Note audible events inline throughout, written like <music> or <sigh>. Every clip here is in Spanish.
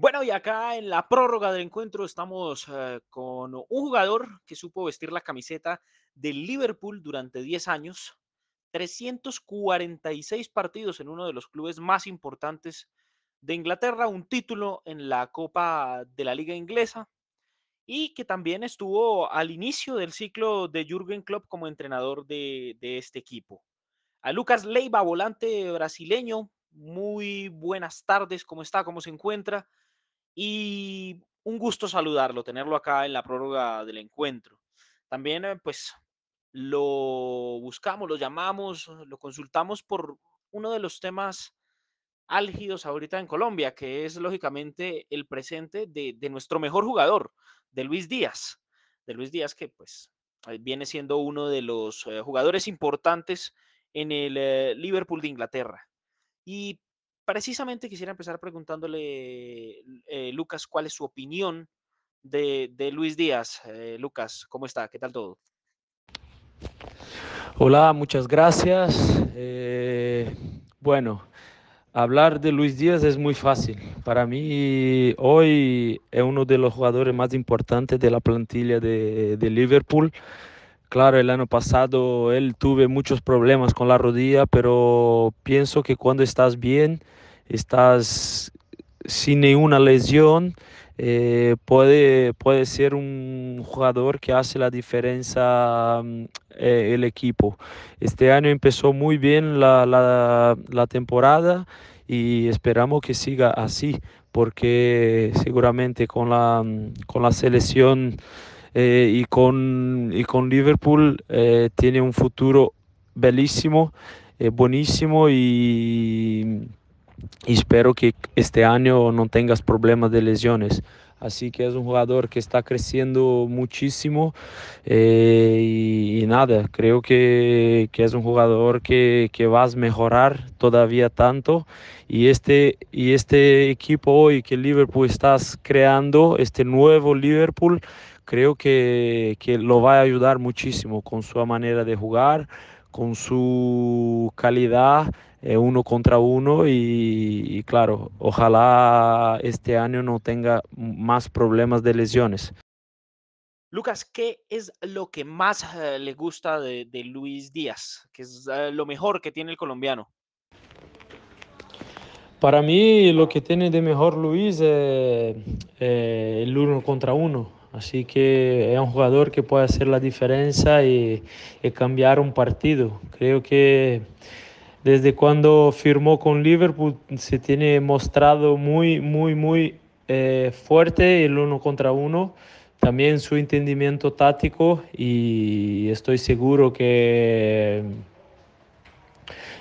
Bueno, y acá en la prórroga del encuentro estamos eh, con un jugador que supo vestir la camiseta del Liverpool durante 10 años, 346 partidos en uno de los clubes más importantes de Inglaterra, un título en la Copa de la Liga Inglesa y que también estuvo al inicio del ciclo de Jürgen Klopp como entrenador de, de este equipo. A Lucas Leiva, volante brasileño, muy buenas tardes, ¿cómo está? ¿Cómo se encuentra? y un gusto saludarlo, tenerlo acá en la prórroga del encuentro. También, eh, pues, lo buscamos, lo llamamos, lo consultamos por uno de los temas álgidos ahorita en Colombia, que es lógicamente el presente de, nuestro mejor jugador, de Luis Díaz. De Luis Díaz, que pues eh, viene siendo uno de los eh, jugadores importantes en el Liverpool de Inglaterra. Y precisamente quisiera empezar preguntándole, eh, Lucas, cuál es su opinión de, Luis Díaz. Eh, Lucas, ¿cómo está? ¿Qué tal todo? Hola, muchas gracias. Eh, bueno, hablar de Luis Díaz es muy fácil. Para mí hoy es uno de los jugadores más importantes de la plantilla de Liverpool. Claro, el año pasado él tuve muchos problemas con la rodilla, pero pienso que cuando estás bien, estás sin ninguna lesión, eh, puede, puede ser un jugador que hace la diferencia mm, e, el equipo. Este año empezó muy bien la, temporada y esperamos que siga así, porque seguramente con la, mm, con la selección... Eh, y, con, y con Liverpool eh, tiene un futuro bellísimo, eh, buenísimo y, espero que este año no tengas problemas de lesiones. Así que es un jugador que está creciendo muchísimo y, nada, creo que, que es un jugador que, que, vas a mejorar todavía tanto y este, y este equipo hoy que Liverpool estás creando, este nuevo Liverpool, Creo que, que lo va a ayudar muchísimo con su manera de jugar, con su calidad eh, uno contra uno y, claro, ojalá este año no tenga más problemas de lesiones. Lucas, ¿qué es lo que más eh, le gusta de, Luis Díaz? ¿Qué es eh, lo mejor que tiene el colombiano? Para mí lo que tiene de mejor Luis es el uno contra uno. Así que es un jugador que puede hacer la diferencia y, cambiar un partido. Creo que desde cuando firmó con Liverpool se tiene mostrado muy, muy, muy eh, fuerte el uno contra uno, también su entendimiento táctico y estoy seguro que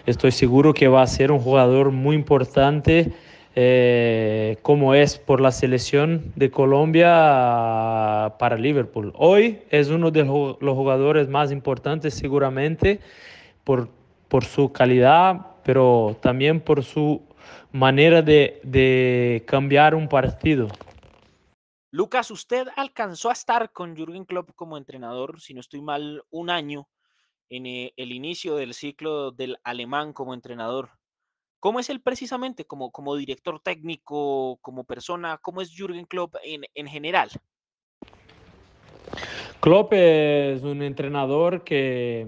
estoy seguro que va a ser un jugador muy importante eh, como es por la selección de Colombia para Liverpool. Hoy es uno de los jugadores más importantes seguramente por, su calidad, pero también por su manera de, de cambiar un partido. Lucas, usted alcanzó a estar con Jürgen Klopp como entrenador, si no estoy mal, un año en eh, el inicio del ciclo del alemán como entrenador. ¿Cómo es él precisamente como, como director técnico, como persona? ¿Cómo es Jürgen Klopp en, general? Klopp es un entrenador que,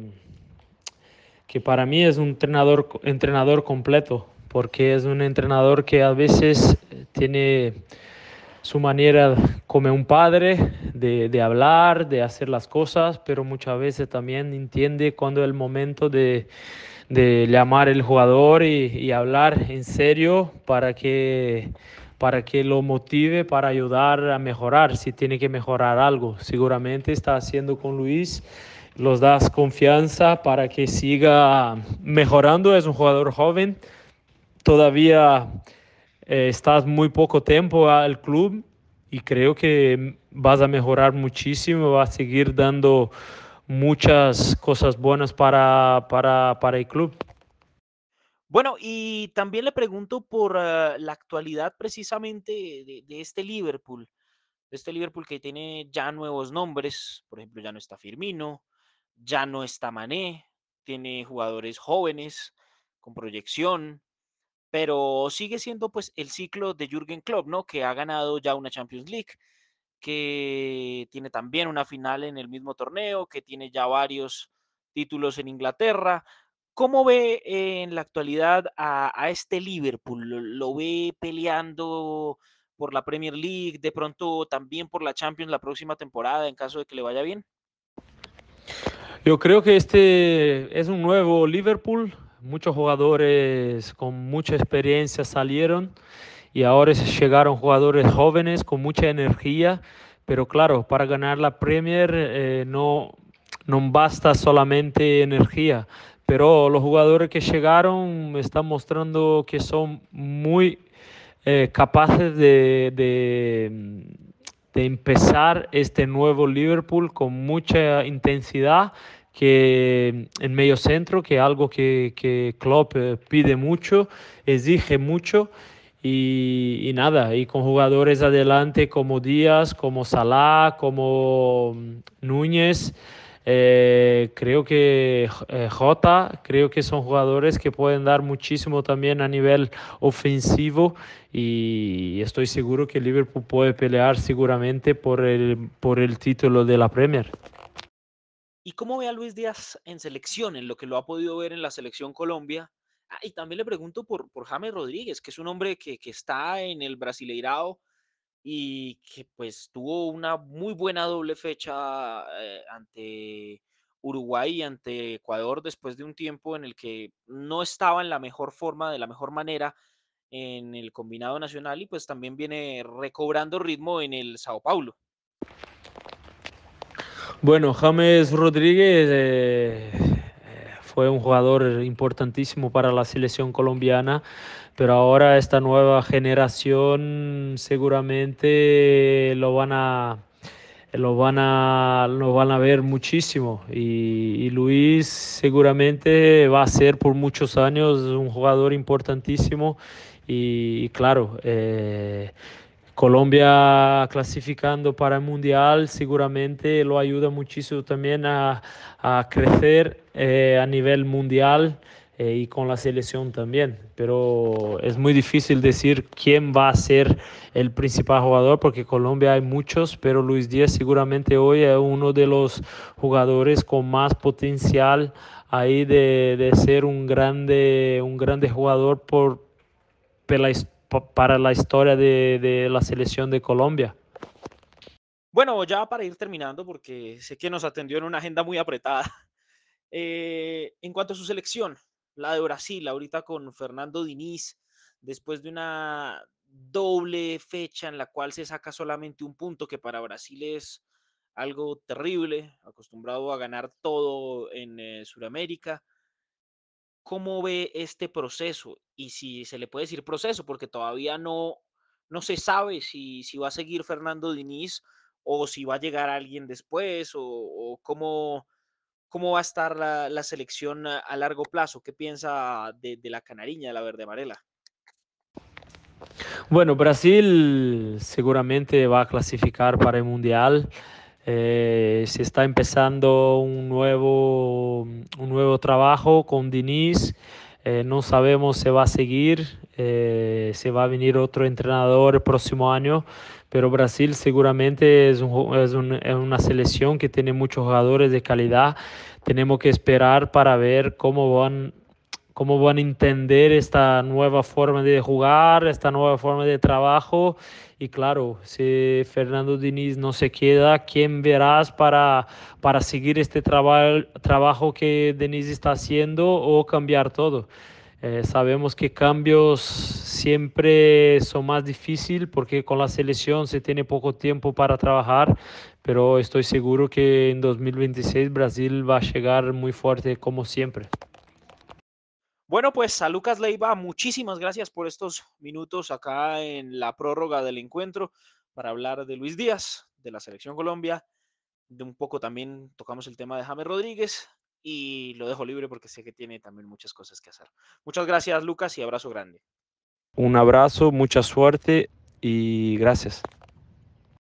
que para mí es un entrenador, entrenador completo, porque es un entrenador que a veces eh, tiene su manera como un padre de, de, hablar, de hacer las cosas, pero muchas veces también entiende cuando es el momento de, de llamar el jugador y, y, hablar en serio para que, para que lo motive, para ayudar a mejorar, si tiene que mejorar algo. Seguramente está haciendo con Luis, los das confianza para que siga mejorando. Es un jugador joven, todavía eh, estás muy poco tiempo al club y creo que vas a mejorar muchísimo, vas a seguir dando muchas cosas buenas para, para, para el club. Bueno, y también le pregunto por eh, la actualidad precisamente de, este Liverpool, de este Liverpool que tiene ya nuevos nombres, por ejemplo, ya no está Firmino, ya no está Mané, tiene jugadores jóvenes con proyección, pero sigue siendo pues el ciclo de Jürgen Klopp, ¿no? Que ha ganado ya una Champions League, que tiene también una final en el mismo torneo, que tiene ya varios títulos en Inglaterra. ¿Cómo ve en la actualidad a, este Liverpool? ¿Lo, ve peleando por la Premier League, de pronto también por la Champions la próxima temporada en caso de que le vaya bien? Yo creo que este es un nuevo Liverpool. Muchos jugadores con mucha experiencia salieron y ahora llegaron jugadores jóvenes con mucha energía, pero claro, para ganar la Premier eh, no, no basta solamente energía, pero los jugadores que llegaron están mostrando que son muy eh, capaces de, de, empezar este nuevo Liverpool con mucha intensidad que en medio centro, que es algo que, que Klopp eh, pide mucho, exige mucho, y, nada, y con jugadores adelante como Díaz, como Salah, como mm, Núñez, eh, creo que J eh, Jota, creo que son jugadores que pueden dar muchísimo también a nivel ofensivo y estoy seguro que Liverpool puede pelear seguramente por el, por el título de la Premier. ¿Y cómo ve a Luis Díaz en selección, en lo que lo ha podido ver en la selección Colombia? Ah, y también le pregunto por, por James Rodríguez, que es un hombre que, está en el brasileirado y que pues tuvo una muy buena doble fecha eh, ante Uruguay y ante Ecuador después de un tiempo en el que no estaba en la mejor forma, de la mejor manera en el combinado nacional y pues también viene recobrando ritmo en el Sao Paulo. Bueno, James Rodríguez eh, fue un jugador importantísimo para la selección colombiana, pero ahora esta nueva generación seguramente lo van a lo van a, lo van a ver muchísimo y, Luis seguramente va a ser por muchos años un jugador importantísimo y, claro, eh, Colombia clasificando para el Mundial seguramente lo ayuda muchísimo también a, crecer eh, a nivel mundial eh, y con la selección también. Pero es muy difícil decir quién va a ser el principal jugador porque Colombia hay muchos, pero Luis Díaz seguramente hoy es uno de los jugadores con más potencial ahí de, de ser un grande, un grande jugador por, por la historia para la historia de, la selección de Colombia. Bueno, ya para ir terminando, porque sé que nos atendió en una agenda muy apretada. <laughs> Eh, en cuanto a su selección, la de Brasil, ahorita con Fernando Diniz, después de una doble fecha en la cual se saca solamente un punto, que para Brasil es algo terrible, acostumbrado a ganar todo en eh, Sudamérica cómo ve este proceso y si se le puede decir proceso, porque todavía no, no se sabe si, si va a seguir Fernando Diniz o si va a llegar alguien después o, cómo, cómo va a estar la, la selección a, largo plazo. ¿Qué piensa de, la canariña, la verde amarela? Bueno, Brasil seguramente va a clasificar para el Mundial. Eh, se está empezando un nuevo, un nuevo trabajo con Diniz. Eh, no sabemos si va a seguir, eh, si va a venir otro entrenador el próximo año, pero Brasil seguramente es, es una selección que tiene muchos jugadores de calidad. Tenemos que esperar para ver cómo van cómo van a entender esta nueva forma de jugar, esta nueva forma de trabajo. Y claro, si Fernando Diniz no se queda, ¿quién verás para, para seguir este trabajo que Diniz está haciendo o cambiar todo? Eh, sabemos que cambios siempre son más difíciles porque con la selección se tiene poco tiempo para trabajar, pero estoy seguro que en 2026 Brasil va a llegar muy fuerte como siempre. Bueno, pues a Lucas Leiva, muchísimas gracias por estos minutos acá en la prórroga del encuentro para hablar de Luis Díaz, de la Selección Colombia, de un poco también tocamos el tema de James Rodríguez y lo dejo libre porque sé que tiene también muchas cosas que hacer. Muchas gracias Lucas y abrazo grande. Un abrazo, mucha suerte y gracias.